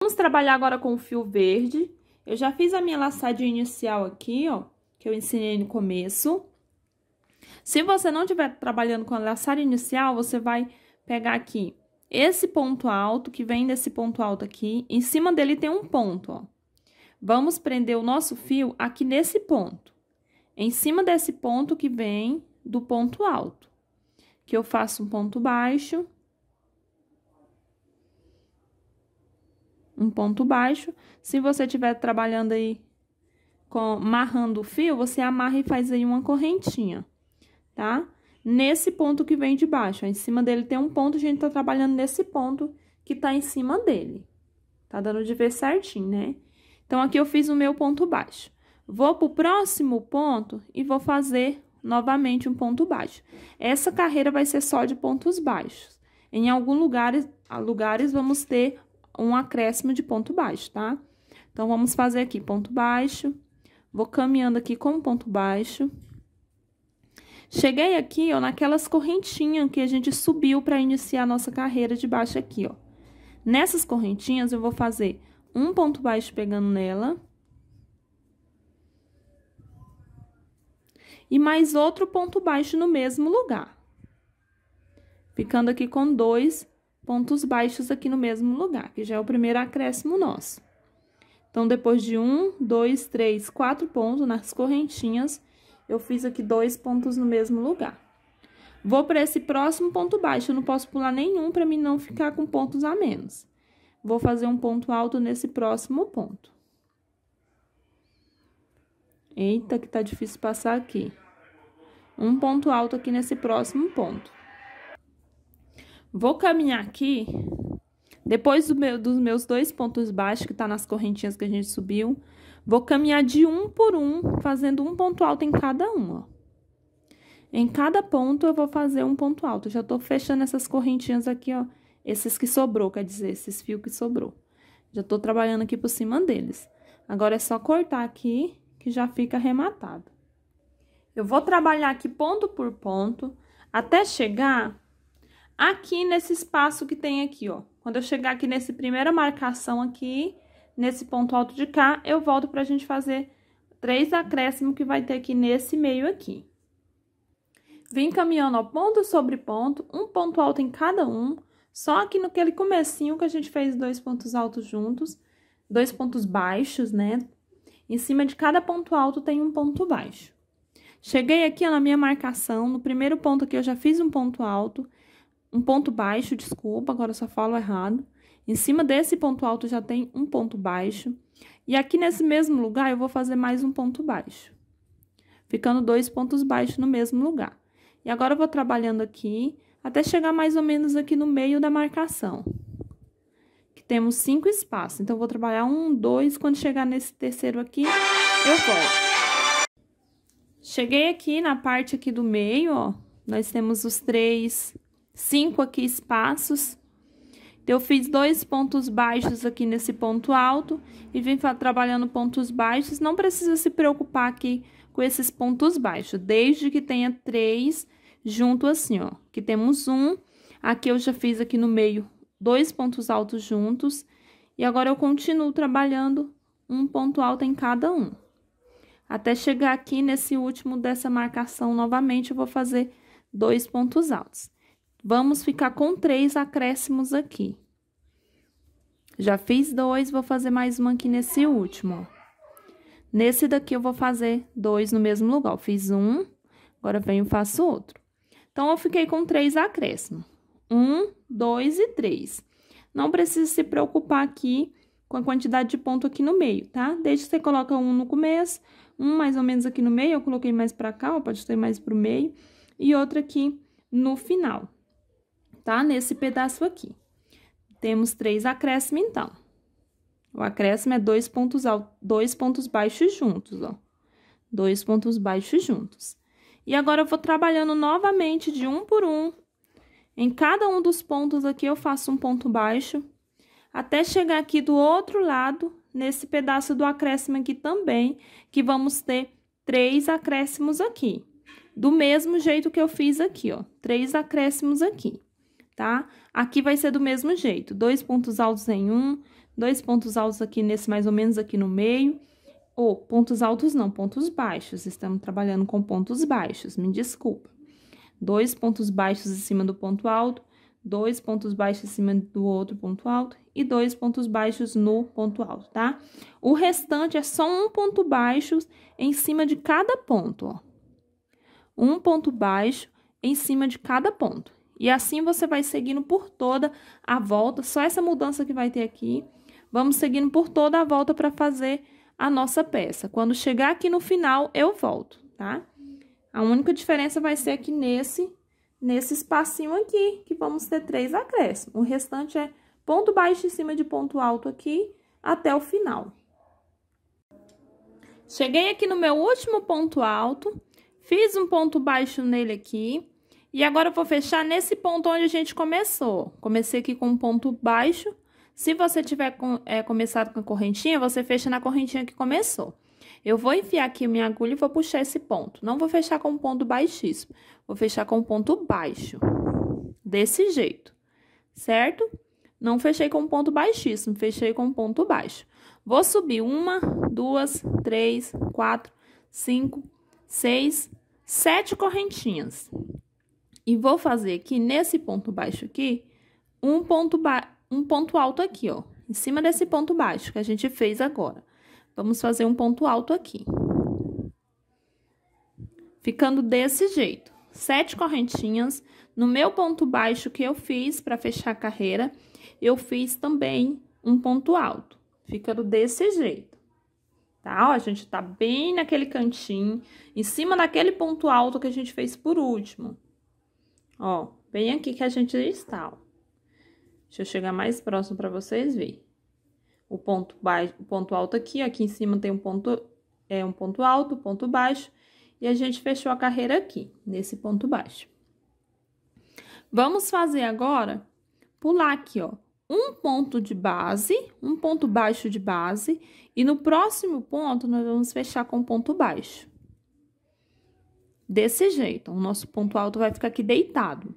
Vamos trabalhar agora com o fio verde. Eu já fiz a minha laçadinha inicial aqui, ó, que eu ensinei no começo. Se você não estiver trabalhando com a laçada inicial, você vai pegar aqui esse ponto alto, que vem desse ponto alto aqui, em cima dele tem um ponto, ó. Vamos prender o nosso fio aqui nesse ponto. Em cima desse ponto que vem do ponto alto. Que eu faço um ponto baixo. Um ponto baixo. Se você estiver trabalhando aí com, amarrando o fio, você amarra e faz aí uma correntinha, tá? nesse ponto que vem de baixo. em cima dele tem um ponto, a gente tá trabalhando nesse ponto que tá em cima dele. Tá dando de ver certinho, né? Então, aqui eu fiz o meu ponto baixo. Vou pro próximo ponto e vou fazer novamente um ponto baixo. Essa carreira vai ser só de pontos baixos. Em alguns lugares, lugares vamos ter um acréscimo de ponto baixo, tá? Então, vamos fazer aqui ponto baixo. Vou caminhando aqui com ponto baixo. Cheguei aqui, ó, naquelas correntinhas que a gente subiu para iniciar a nossa carreira de baixo aqui, ó. Nessas correntinhas, eu vou fazer um ponto baixo pegando nela. E mais outro ponto baixo no mesmo lugar. Ficando aqui com dois pontos baixos aqui no mesmo lugar, que já é o primeiro acréscimo nosso. Então, depois de um, dois, três, quatro pontos nas correntinhas, eu fiz aqui dois pontos no mesmo lugar. Vou para esse próximo ponto baixo, eu não posso pular nenhum para mim não ficar com pontos a menos. Vou fazer um ponto alto nesse próximo ponto. Eita, que tá difícil passar aqui. Um ponto alto aqui nesse próximo ponto. Vou caminhar aqui, depois do meu, dos meus dois pontos baixos, que tá nas correntinhas que a gente subiu, Vou caminhar de um por um, fazendo um ponto alto em cada uma. Em cada ponto, eu vou fazer um ponto alto. Já tô fechando essas correntinhas aqui, ó. Esses que sobrou, quer dizer, esses fios que sobrou. Já tô trabalhando aqui por cima deles. Agora, é só cortar aqui, que já fica arrematado. Eu vou trabalhar aqui ponto por ponto, até chegar aqui nesse espaço que tem aqui, ó. Quando eu chegar aqui nesse primeira marcação aqui, nesse ponto alto de cá, eu volto pra gente fazer três acréscimos que vai ter aqui nesse meio aqui. Vim caminhando ponto sobre ponto, um ponto alto em cada um, só que naquele comecinho que a gente fez dois pontos altos juntos, dois pontos baixos, né? Em cima de cada ponto alto tem um ponto baixo. Cheguei aqui ó, na minha marcação, no primeiro ponto aqui eu já fiz um ponto alto, um ponto baixo, desculpa, agora eu só falo errado. Em cima desse ponto alto já tem um ponto baixo. E aqui nesse mesmo lugar eu vou fazer mais um ponto baixo. Ficando dois pontos baixos no mesmo lugar. E agora eu vou trabalhando aqui até chegar mais ou menos aqui no meio da marcação. Que temos cinco espaços. Então, eu vou trabalhar um, dois, quando chegar nesse terceiro aqui, eu volto. Cheguei aqui na parte aqui do meio, ó. Nós temos os três, cinco aqui espaços. Eu fiz dois pontos baixos aqui nesse ponto alto e vim trabalhando pontos baixos. Não precisa se preocupar aqui com esses pontos baixos, desde que tenha três junto assim, ó. Aqui temos um, aqui eu já fiz aqui no meio dois pontos altos juntos. E agora eu continuo trabalhando um ponto alto em cada um. Até chegar aqui nesse último dessa marcação novamente, eu vou fazer dois pontos altos. Vamos ficar com três acréscimos aqui. Já fiz dois, vou fazer mais um aqui nesse último, ó. Nesse daqui eu vou fazer dois no mesmo lugar. Eu fiz um, agora venho e faço outro. Então, eu fiquei com três acréscimos. Um, dois e três. Não precisa se preocupar aqui com a quantidade de ponto aqui no meio, tá? Desde que você coloca um no começo, um mais ou menos aqui no meio, eu coloquei mais pra cá, ó, pode ter mais pro meio, e outro aqui no final tá? Nesse pedaço aqui. Temos três acréscimos, então. O acréscimo é dois pontos, dois pontos baixos juntos, ó. Dois pontos baixos juntos. E agora, eu vou trabalhando novamente de um por um. Em cada um dos pontos aqui, eu faço um ponto baixo. Até chegar aqui do outro lado, nesse pedaço do acréscimo aqui também, que vamos ter três acréscimos aqui. Do mesmo jeito que eu fiz aqui, ó. Três acréscimos aqui tá? Aqui vai ser do mesmo jeito, dois pontos altos em um, dois pontos altos aqui nesse mais ou menos aqui no meio, ou pontos altos não, pontos baixos, estamos trabalhando com pontos baixos, me desculpa. Dois pontos baixos em cima do ponto alto, dois pontos baixos em cima do outro ponto alto e dois pontos baixos no ponto alto, tá? O restante é só um ponto baixo em cima de cada ponto, ó. Um ponto baixo em cima de cada ponto. E assim você vai seguindo por toda a volta, só essa mudança que vai ter aqui. Vamos seguindo por toda a volta para fazer a nossa peça. Quando chegar aqui no final, eu volto, tá? A única diferença vai ser aqui nesse, nesse espacinho aqui, que vamos ter três acréscimos. O restante é ponto baixo em cima de ponto alto aqui até o final. Cheguei aqui no meu último ponto alto, fiz um ponto baixo nele aqui, e agora eu vou fechar nesse ponto onde a gente começou. Comecei aqui com um ponto baixo. Se você tiver com, é, começado com a correntinha, você fecha na correntinha que começou. Eu vou enfiar aqui minha agulha e vou puxar esse ponto. Não vou fechar com um ponto baixíssimo. Vou fechar com um ponto baixo. Desse jeito, certo? Não fechei com um ponto baixíssimo, fechei com um ponto baixo. Vou subir uma, duas, três, quatro, cinco, seis, sete correntinhas e vou fazer aqui nesse ponto baixo aqui, um ponto, um ponto alto aqui, ó, em cima desse ponto baixo que a gente fez agora. Vamos fazer um ponto alto aqui. Ficando desse jeito, sete correntinhas. No meu ponto baixo que eu fiz para fechar a carreira, eu fiz também um ponto alto, ficando desse jeito. Tá? Ó, a gente tá bem naquele cantinho, em cima daquele ponto alto que a gente fez por último. Ó, bem aqui que a gente está, ó. Deixa eu chegar mais próximo para vocês verem. O ponto baixo, o ponto alto aqui, aqui em cima tem um ponto é um ponto alto, ponto baixo, e a gente fechou a carreira aqui, nesse ponto baixo. Vamos fazer agora pular aqui, ó, um ponto de base, um ponto baixo de base, e no próximo ponto nós vamos fechar com ponto baixo desse jeito. O nosso ponto alto vai ficar aqui deitado.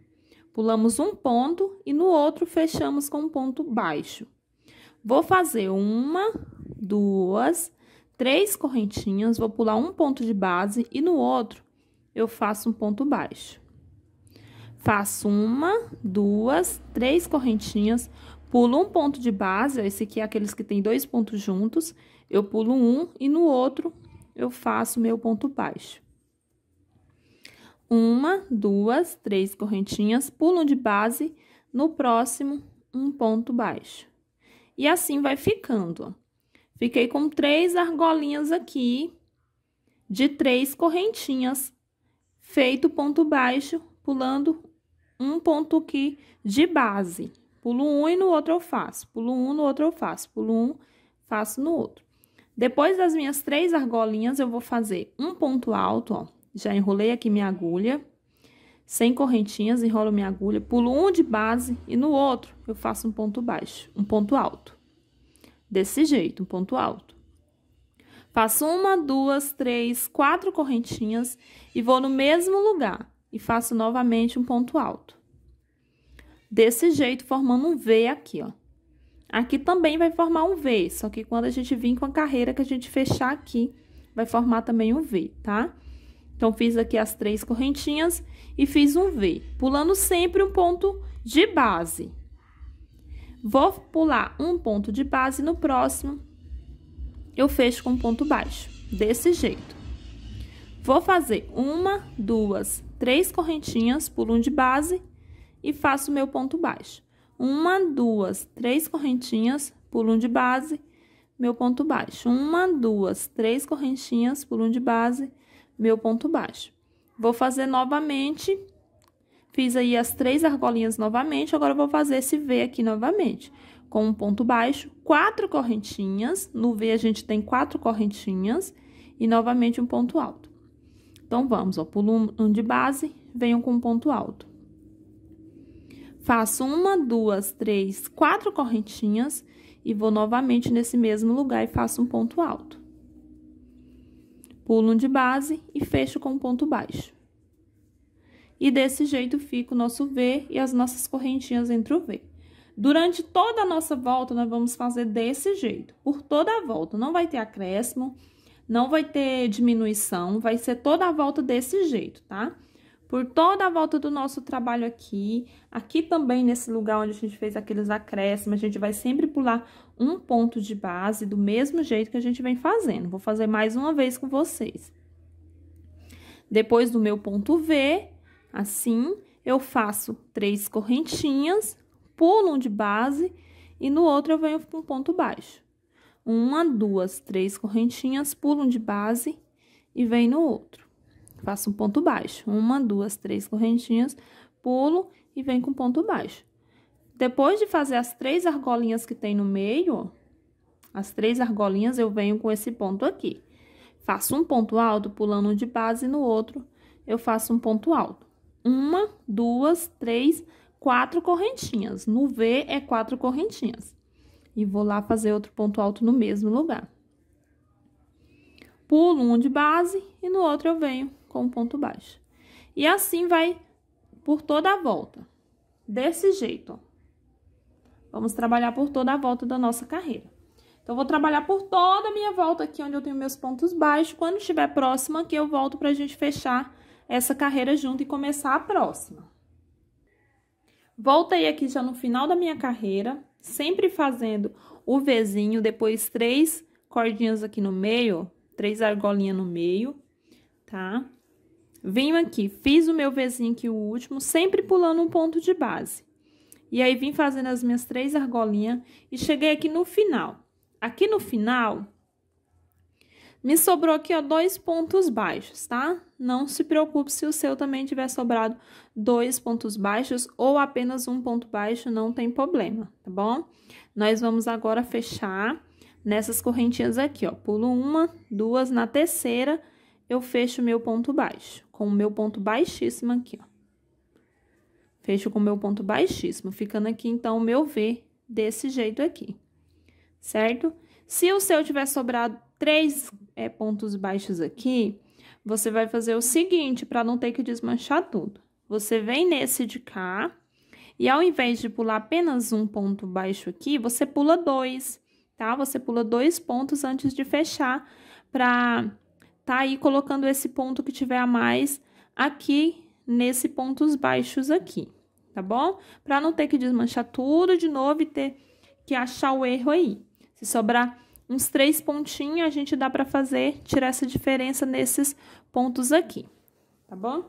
Pulamos um ponto e no outro fechamos com um ponto baixo. Vou fazer uma, duas, três correntinhas, vou pular um ponto de base e no outro eu faço um ponto baixo. Faço uma, duas, três correntinhas, pulo um ponto de base, esse aqui é aqueles que tem dois pontos juntos, eu pulo um e no outro eu faço meu ponto baixo uma, duas, três correntinhas, pulo de base, no próximo, um ponto baixo. E assim vai ficando, ó. Fiquei com três argolinhas aqui, de três correntinhas, feito ponto baixo, pulando um ponto aqui de base. Pulo um e no outro eu faço, pulo um, no outro eu faço, pulo um, faço no outro. Depois das minhas três argolinhas, eu vou fazer um ponto alto, ó já enrolei aqui minha agulha, sem correntinhas, enrolo minha agulha, pulo um de base e no outro eu faço um ponto baixo, um ponto alto. Desse jeito, um ponto alto. Faço uma, duas, três, quatro correntinhas e vou no mesmo lugar e faço novamente um ponto alto. Desse jeito, formando um V aqui, ó. Aqui também vai formar um V, só que quando a gente vir com a carreira que a gente fechar aqui, vai formar também um V, tá? Então, fiz aqui as três correntinhas e fiz um V, pulando sempre um ponto de base. Vou pular um ponto de base no próximo, eu fecho com um ponto baixo, desse jeito. Vou fazer uma, duas, três correntinhas, pulo um de base e faço meu ponto baixo. Uma, duas, três correntinhas, pulo um de base, meu ponto baixo. Uma, duas, três correntinhas, pulo um de base, meu ponto baixo. Vou fazer novamente. Fiz aí as três argolinhas novamente, agora vou fazer esse V aqui novamente. Com um ponto baixo, quatro correntinhas, no V a gente tem quatro correntinhas e novamente um ponto alto. Então, vamos, ó, pulo um de base, venho com um ponto alto. Faço uma, duas, três, quatro correntinhas e vou novamente nesse mesmo lugar e faço um ponto alto pulo de base e fecho com um ponto baixo. E desse jeito fica o nosso V e as nossas correntinhas entre o V. Durante toda a nossa volta, nós vamos fazer desse jeito, por toda a volta. Não vai ter acréscimo, não vai ter diminuição, vai ser toda a volta desse jeito, tá? Tá? por toda a volta do nosso trabalho aqui. Aqui também, nesse lugar onde a gente fez aqueles acréscimos, a gente vai sempre pular um ponto de base, do mesmo jeito que a gente vem fazendo. Vou fazer mais uma vez com vocês. Depois do meu ponto V, assim, eu faço três correntinhas, pulo um de base e no outro eu venho com ponto baixo. Uma, duas, três correntinhas, pulo um de base e vem no outro faço um ponto baixo, uma, duas, três correntinhas, pulo e venho com ponto baixo. Depois de fazer as três argolinhas que tem no meio, as três argolinhas eu venho com esse ponto aqui. Faço um ponto alto, pulando um de base, no outro eu faço um ponto alto. Uma, duas, três, quatro correntinhas. No V é quatro correntinhas. E vou lá fazer outro ponto alto no mesmo lugar. Pulo um de base e no outro eu venho com um ponto baixo. E assim vai por toda a volta. Desse jeito, ó. Vamos trabalhar por toda a volta da nossa carreira. Então, vou trabalhar por toda a minha volta aqui, onde eu tenho meus pontos baixos. Quando estiver próxima aqui, eu volto para a gente fechar essa carreira junto e começar a próxima. Voltei aqui já no final da minha carreira, sempre fazendo o Vzinho, depois três cordinhas aqui no meio, três argolinhas no meio, tá? Vim aqui, fiz o meu Vzinho aqui, o último, sempre pulando um ponto de base. E aí, vim fazendo as minhas três argolinhas e cheguei aqui no final. Aqui no final, me sobrou aqui, ó, dois pontos baixos, tá? Não se preocupe se o seu também tiver sobrado dois pontos baixos ou apenas um ponto baixo, não tem problema, tá bom? Nós vamos agora fechar nessas correntinhas aqui, ó. Pulo uma, duas, na terceira, eu fecho meu ponto baixo, com o meu ponto baixíssimo aqui, ó. Fecho com o meu ponto baixíssimo, ficando aqui, então, o meu V desse jeito aqui, certo? Se o seu tiver sobrado três é, pontos baixos aqui, você vai fazer o seguinte, para não ter que desmanchar tudo. Você vem nesse de cá, e ao invés de pular apenas um ponto baixo aqui, você pula dois, tá? Você pula dois pontos antes de fechar, para tá aí colocando esse ponto que tiver a mais aqui nesse pontos baixos aqui, tá bom? Para não ter que desmanchar tudo de novo e ter que achar o erro aí. Se sobrar uns três pontinhos, a gente dá para fazer, tirar essa diferença nesses pontos aqui, tá bom?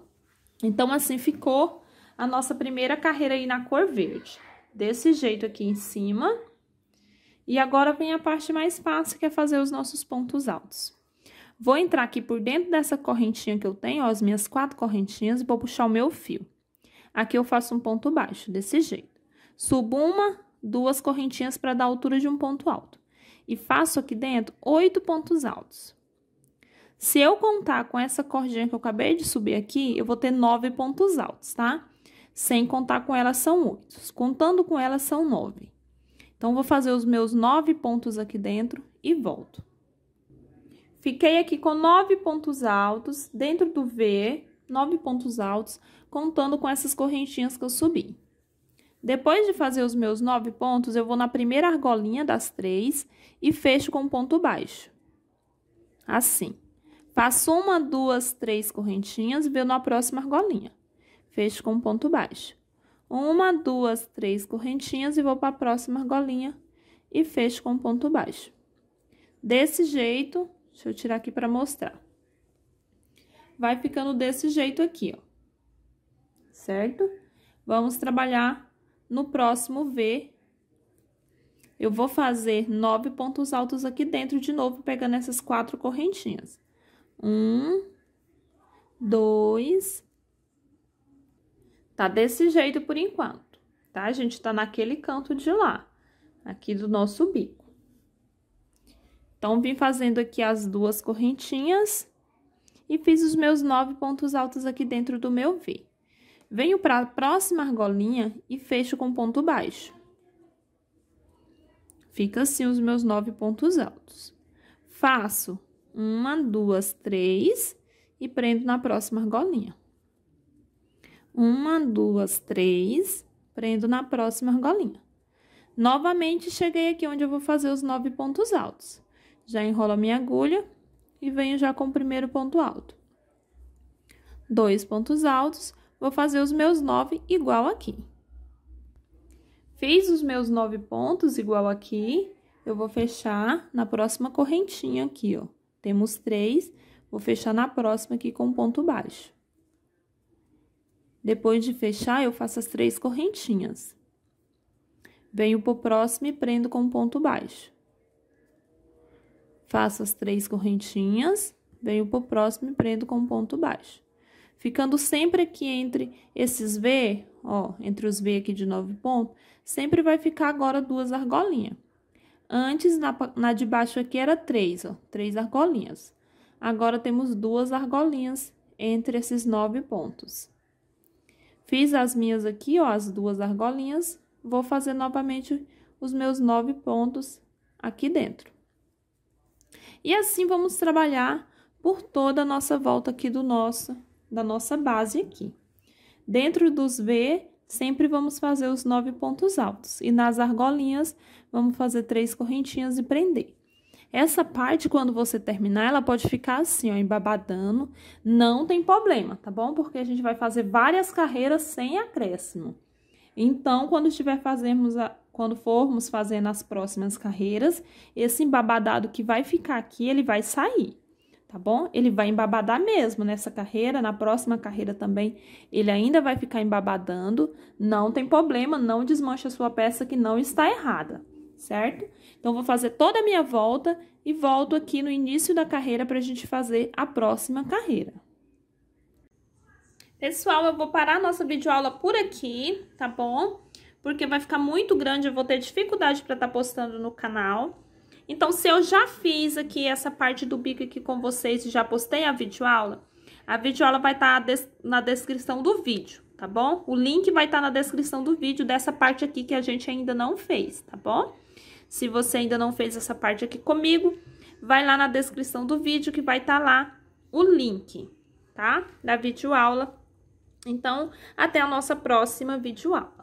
Então, assim ficou a nossa primeira carreira aí na cor verde. Desse jeito aqui em cima. E agora vem a parte mais fácil, que é fazer os nossos pontos altos. Vou entrar aqui por dentro dessa correntinha que eu tenho, ó, as minhas quatro correntinhas, e vou puxar o meu fio. Aqui eu faço um ponto baixo, desse jeito. Subo uma, duas correntinhas para dar a altura de um ponto alto. E faço aqui dentro oito pontos altos. Se eu contar com essa cordinha que eu acabei de subir aqui, eu vou ter nove pontos altos, tá? Sem contar com ela, são oito. Contando com ela, são nove. Então, vou fazer os meus nove pontos aqui dentro e volto. Fiquei aqui com nove pontos altos, dentro do V, nove pontos altos, contando com essas correntinhas que eu subi. Depois de fazer os meus nove pontos, eu vou na primeira argolinha das três e fecho com ponto baixo. Assim. Faço uma, duas, três correntinhas, venho na próxima argolinha. Fecho com ponto baixo. Uma, duas, três correntinhas e vou para a próxima argolinha e fecho com ponto baixo. Desse jeito, Deixa eu tirar aqui para mostrar. Vai ficando desse jeito aqui, ó. Certo? Vamos trabalhar no próximo V. Eu vou fazer nove pontos altos aqui dentro de novo, pegando essas quatro correntinhas. Um, dois. Tá desse jeito por enquanto, tá? A gente tá naquele canto de lá, aqui do nosso bico. Então, vim fazendo aqui as duas correntinhas e fiz os meus nove pontos altos aqui dentro do meu V. Venho para a próxima argolinha e fecho com ponto baixo. Fica assim os meus nove pontos altos. Faço uma, duas, três e prendo na próxima argolinha. Uma, duas, três, prendo na próxima argolinha. Novamente, cheguei aqui onde eu vou fazer os nove pontos altos. Já enrolo a minha agulha e venho já com o primeiro ponto alto. Dois pontos altos, vou fazer os meus nove igual aqui. Fiz os meus nove pontos igual aqui, eu vou fechar na próxima correntinha aqui, ó. Temos três, vou fechar na próxima aqui com ponto baixo. Depois de fechar, eu faço as três correntinhas. Venho pro próximo e prendo com ponto baixo. Faço as três correntinhas, venho pro próximo e prendo com ponto baixo. Ficando sempre aqui entre esses V, ó, entre os V aqui de nove pontos, sempre vai ficar agora duas argolinhas. Antes, na, na de baixo aqui era três, ó, três argolinhas. Agora, temos duas argolinhas entre esses nove pontos. Fiz as minhas aqui, ó, as duas argolinhas, vou fazer novamente os meus nove pontos aqui dentro. E assim vamos trabalhar por toda a nossa volta aqui do nosso, da nossa base aqui. Dentro dos V, sempre vamos fazer os nove pontos altos. E nas argolinhas, vamos fazer três correntinhas e prender. Essa parte, quando você terminar, ela pode ficar assim, ó, embabadando. Não tem problema, tá bom? Porque a gente vai fazer várias carreiras sem acréscimo. Então, quando estiver fazemos a, quando formos fazendo as próximas carreiras, esse embabadado que vai ficar aqui, ele vai sair, tá bom? Ele vai embabadar mesmo nessa carreira, na próxima carreira também, ele ainda vai ficar embabadando, não tem problema, não desmanche a sua peça que não está errada, certo? Então, vou fazer toda a minha volta e volto aqui no início da carreira para a gente fazer a próxima carreira. Pessoal, eu vou parar a nossa videoaula por aqui, tá bom? porque vai ficar muito grande, eu vou ter dificuldade para estar tá postando no canal. Então, se eu já fiz aqui essa parte do bico aqui com vocês e já postei a videoaula, a videoaula vai estar tá na descrição do vídeo, tá bom? O link vai estar tá na descrição do vídeo dessa parte aqui que a gente ainda não fez, tá bom? Se você ainda não fez essa parte aqui comigo, vai lá na descrição do vídeo que vai estar tá lá o link, tá? Da videoaula. Então, até a nossa próxima videoaula.